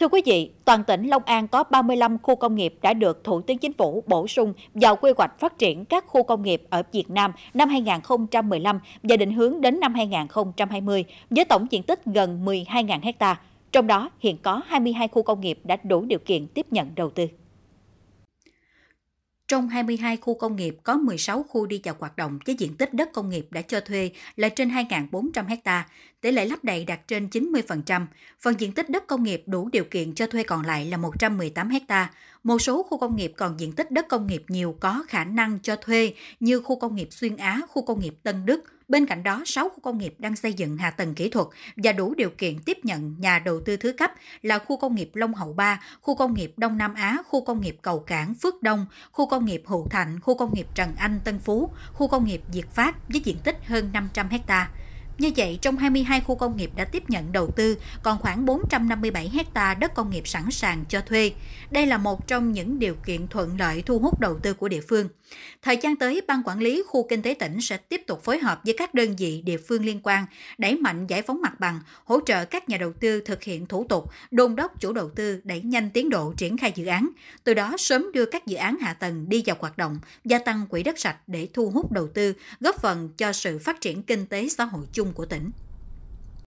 Thưa quý vị, toàn tỉnh Long An có 35 khu công nghiệp đã được Thủ tướng Chính phủ bổ sung vào quy hoạch phát triển các khu công nghiệp ở Việt Nam năm 2015 và định hướng đến năm 2020 với tổng diện tích gần 12.000 ha. Trong đó hiện có 22 khu công nghiệp đã đủ điều kiện tiếp nhận đầu tư. Trong 22 khu công nghiệp có 16 khu đi vào hoạt động với diện tích đất công nghiệp đã cho thuê là trên 2.400 ha, tỷ lệ lắp đầy đạt trên 90%, phần diện tích đất công nghiệp đủ điều kiện cho thuê còn lại là 118 ha, một số khu công nghiệp còn diện tích đất công nghiệp nhiều có khả năng cho thuê như khu công nghiệp Xuyên Á, khu công nghiệp Tân Đức. Bên cạnh đó, 6 khu công nghiệp đang xây dựng hạ tầng kỹ thuật và đủ điều kiện tiếp nhận nhà đầu tư thứ cấp là khu công nghiệp Long Hậu 3, khu công nghiệp Đông Nam Á, khu công nghiệp Cầu Cảng, Phước Đông, khu công nghiệp Hữu Thạnh, khu công nghiệp Trần Anh, Tân Phú, khu công nghiệp Diệt Phát với diện tích hơn 500 hectare. Như vậy, trong 22 khu công nghiệp đã tiếp nhận đầu tư, còn khoảng 457 hecta đất công nghiệp sẵn sàng cho thuê. Đây là một trong những điều kiện thuận lợi thu hút đầu tư của địa phương. Thời gian tới, Ban Quản lý Khu Kinh tế tỉnh sẽ tiếp tục phối hợp với các đơn vị địa phương liên quan, đẩy mạnh giải phóng mặt bằng, hỗ trợ các nhà đầu tư thực hiện thủ tục, đôn đốc chủ đầu tư đẩy nhanh tiến độ triển khai dự án, từ đó sớm đưa các dự án hạ tầng đi vào hoạt động, gia tăng quỹ đất sạch để thu hút đầu tư, góp phần cho sự phát triển kinh tế xã hội chung chung của tỉnh.